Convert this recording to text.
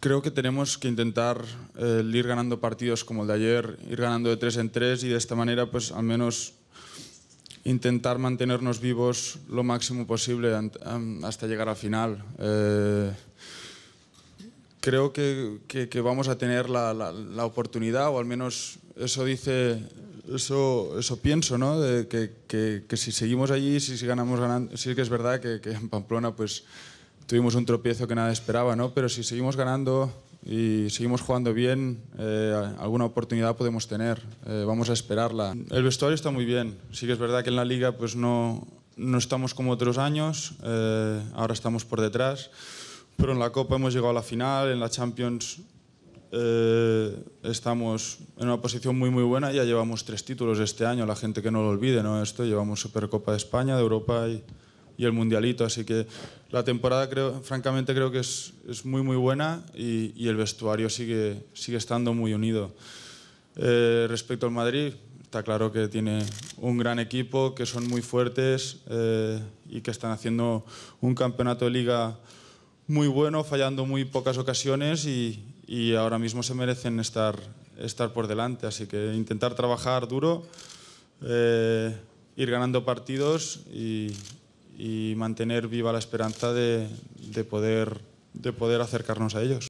Creo que tenemos que intentar eh, ir ganando partidos como el de ayer, ir ganando de tres en tres y de esta manera pues al menos intentar mantenernos vivos lo máximo posible hasta llegar al final. Eh, creo que, vamos a tener la, oportunidad, o al menos eso dice, eso, eso pienso, ¿no? De que, si seguimos allí, si, si ganamos, ganando, sí que es verdad que, en Pamplona pues tuvimos un tropiezo que nada esperaba, ¿no? Pero si seguimos ganando y seguimos jugando bien, eh, alguna oportunidad podemos tener. Eh, vamos a esperarla. El vestuario está muy bien. Sí que es verdad que en la liga pues no, no estamos como otros años. Eh, ahora estamos por detrás. Pero en la Copa hemos llegado a la final, en la Champions estamos en una posición muy muy buena. Ya llevamos tres títulos este año, la gente que no lo olvide, ¿no? Esto llevamos Supercopa de España, de Europa y y el mundialito. Así que la temporada, creo, francamente, creo que es, es muy, muy buena y, y, el vestuario sigue, sigue estando muy unido. Eh, respecto al Madrid, está claro que tiene un gran equipo, que son muy fuertes eh, y que están haciendo un campeonato de liga muy bueno, fallando muy pocas ocasiones y, y ahora mismo se merecen estar, estar por delante. Así que intentar trabajar duro, eh, ir ganando partidos y, y mantener viva la esperanza de, de, poder, de poder acercarnos a ellos.